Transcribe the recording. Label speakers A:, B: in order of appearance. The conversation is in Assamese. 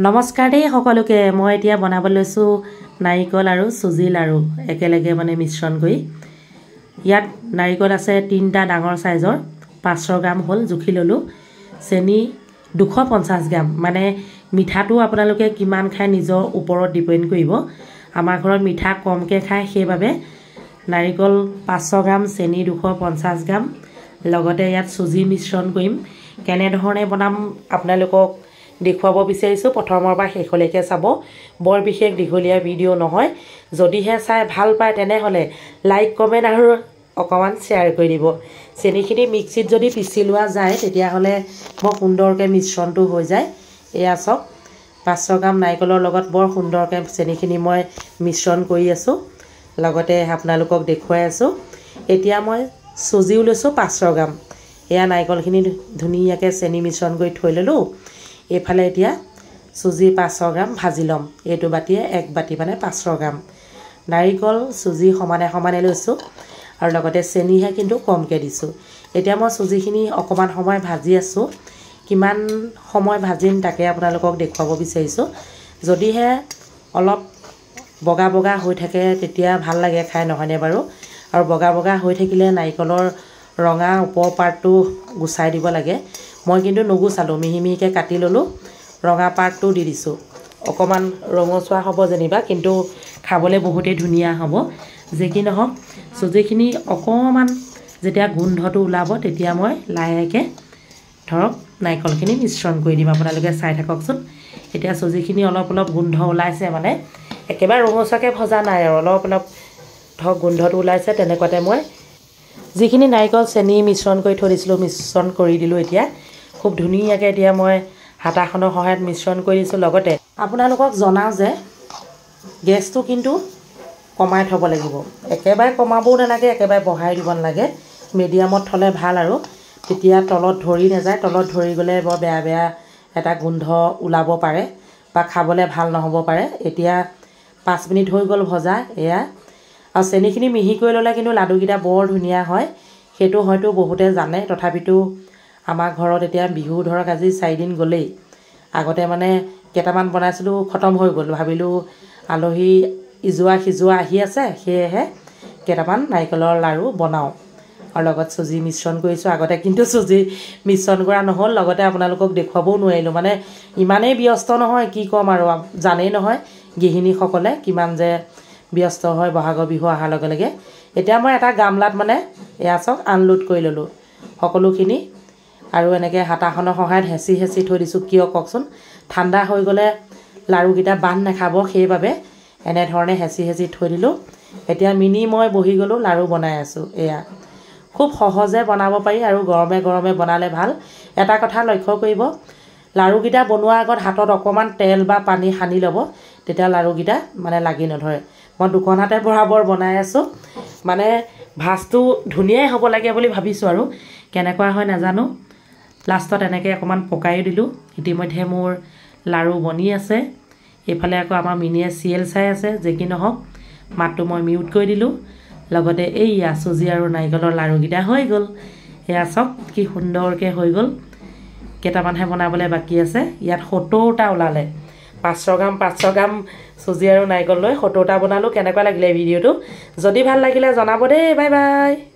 A: নমস্কাৰ দেই সকলোকে মই এতিয়া বনাব লৈছোঁ নাৰিকল আৰু চুজি লাড়ু একেলগে মানে মিশ্ৰণ কৰি ইয়াত নাৰিকল আছে তিনিটা ডাঙৰ চাইজৰ পাঁচশ গ্ৰাম হ'ল জুখি ল'লোঁ চেনি দুশ পঞ্চাছ গ্ৰাম মানে মিঠাটো আপোনালোকে কিমান খায় নিজৰ ওপৰত ডিপেণ্ড কৰিব আমাৰ ঘৰত মিঠা কমকৈ খায় সেইবাবে নাৰিকল পাঁচশ গ্ৰাম চেনি দুশ পঞ্চাছ গ্ৰাম লগতে ইয়াত চুজি মিশ্ৰণ কৰিম কেনেধৰণে বনাম আপোনালোকক দেখুৱাব বিচাৰিছোঁ প্ৰথমৰ পৰা শেষলৈকে চাব বৰ বিশেষ দীঘলীয়া ভিডিঅ' নহয় যদিহে চাই ভাল পায় তেনেহ'লে লাইক কমেণ্ট আৰু অকণমান শ্বেয়াৰ কৰি দিব চেনিখিনি মিক্সিত যদি পিচি লোৱা যায় তেতিয়াহ'লে বৰ সুন্দৰকৈ মিশ্ৰণটো হৈ যায় এয়া চাওক পাঁচশ গ্ৰাম নাৰিকলৰ লগত বৰ সুন্দৰকৈ চেনিখিনি মই মিশ্ৰণ কৰি আছোঁ লগতে আপোনালোকক দেখুৱাই আছোঁ এতিয়া মই চুজিও লৈছোঁ পাঁচশ গ্ৰাম এয়া নাৰিকলখিনি ধুনীয়াকৈ চেনি মিশ্ৰণ কৰি থৈ ল'লোঁ এইফালে এতিয়া চুজি পাঁচশ গ্ৰাম ভাজি ল'ম এইটো বাতিয়ে এক বাতি মানে পাঁচশ গ্ৰাম নাৰিকল চুজি সমানে সমানে লৈছোঁ আৰু লগতে চেনিহে কিন্তু কমকৈ দিছোঁ এতিয়া মই চুজিখিনি অকণমান সময় ভাজি আছোঁ কিমান সময় ভাজিম তাকে আপোনালোকক দেখুৱাব বিচাৰিছোঁ যদিহে অলপ বগা বগা হৈ থাকে তেতিয়া ভাল লাগে খাই নহয়নে বাৰু আৰু বগা বগা হৈ থাকিলে নাৰিকলৰ ৰঙা ওপৰ পাৰ্টটো গুচাই দিব লাগে মই কিন্তু নুগুচালোঁ মিহি মিহিকৈ কাটি ল'লোঁ ৰঙা পাৰ্টটো দি দিছোঁ অকণমান ৰঙচুৱা হ'ব যেনিবা কিন্তু খাবলৈ বহুতেই ধুনীয়া হ'ব যে কি নহওক চুজিখিনি অকণমান যেতিয়া গোন্ধটো ওলাব তেতিয়া মই লাহেকৈ ধৰক নাৰিকলখিনি মিশ্ৰণ কৰি দিম আপোনালোকে চাই থাককচোন এতিয়া চুজিখিনি অলপ অলপ গোন্ধ ওলাইছে মানে একেবাৰে ৰঙচুৱাকৈ ভজা নাই আৰু অলপ অলপ ধৰক গোন্ধটো ওলাইছে তেনেকুৱাতে মই যিখিনি নাৰিকল চেনি মিশ্ৰণ কৰি থৈ দিছিলোঁ মিশ্ৰণ কৰি দিলোঁ এতিয়া খুব ধুনীয়াকৈ এতিয়া মই হাতাখনৰ সহায়ত মিশ্ৰণ কৰি দিছোঁ লগতে আপোনালোকক জনাওঁ যে গেছটো কিন্তু কমাই থ'ব লাগিব একেবাৰে কমাবও নালাগে একেবাৰে বঢ়াই দিব নালাগে মিডিয়ামত থ'লে ভাল আৰু তেতিয়া তলত ধৰি নাযায় তলত ধৰি গ'লে বৰ বেয়া বেয়া এটা গোন্ধ ওলাব পাৰে বা খাবলৈ ভাল নহ'ব পাৰে এতিয়া পাঁচ মিনিট হৈ গ'ল ভজা এয়া আৰু চেনিখিনি মিহি কৰি ল'লে কিন্তু লাডুকেইটা বৰ ধুনীয়া হয় সেইটো হয়তো বহুতে জানে তথাপিতো আমাৰ ঘৰত এতিয়া বিহু ধৰক আজি চাৰিদিন গ'লেই আগতে মানে কেইটামান বনাইছিলোঁ খতম হৈ গ'ল ভাবিলোঁ আলহী ইজোৱা সিজোৱা আহি আছে সেয়েহে কেইটামান নাৰিকলৰ লাড়ু বনাওঁ আৰু লগত চুজি মিশ্ৰণ কৰিছোঁ আগতে কিন্তু চুজি মিশ্ৰণ কৰা নহ'ল লগতে আপোনালোকক দেখুৱাবও নোৱাৰিলোঁ মানে ইমানেই ব্যস্ত নহয় কি ক'ম আৰু জানেই নহয় গৃহিণীসকলে কিমান যে ব্যস্ত হয় বহাগৰ বিহু অহাৰ লগে লগে এতিয়া মই এটা গামলাত মানে এয়া চাওক আনলোড কৰি ল'লোঁ সকলোখিনি আৰু এনেকৈ হাতাখনৰ সহায়ত হেঁচি হেঁচি থৈ দিছোঁ কিয় কওকচোন ঠাণ্ডা হৈ গ'লে লাৰুকেইটা বান্ধ নাখাব সেইবাবে এনেধৰণে হেঁচি হেঁচি থৈ দিলোঁ এতিয়া মিনি মই বহি গ'লোঁ লাড়ু বনাই আছোঁ এয়া খুব সহজে বনাব পাৰি আৰু গৰমে গৰমে বনালে ভাল এটা কথা লক্ষ্য কৰিব লাড়ুকেইটা বনোৱাৰ আগত হাতত অকণমান তেল বা পানী সানি ল'ব তেতিয়া লাড়ুকেইটা মানে লাগি নধৰে মই দুখন হাতে বৰাবৰ বনাই আছোঁ মানে ভাজটো ধুনীয়াই হ'ব লাগে বুলি ভাবিছোঁ আৰু কেনেকুৱা হয় নাজানো লাষ্টত এনেকৈ অকণমান পকায়ো দিলোঁ ইতিমধ্যে মোৰ লাড়ু বনি আছে এইফালে আকৌ আমাৰ মিনিয়ে চিৰিয়েল চাই আছে যে কি নহওক মাতটো মই মিউট কৰি দিলোঁ লগতে এই চুজি আৰু নাৰিকলৰ লাড়ুকেইটা হৈ গ'ল এয়া চাওক কি সুন্দৰকৈ হৈ গ'ল কেইটামানহে বনাবলৈ বাকী আছে ইয়াত সত্তৰটা ওলালে পাঁচশ গ্ৰাম পাঁচশ গ্ৰাম চুজি আৰু নাৰিকল লৈ সত্তৰটা বনালোঁ কেনেকুৱা লাগিলে ভিডিঅ'টো যদি ভাল লাগিলে জনাব দেই বাই বাই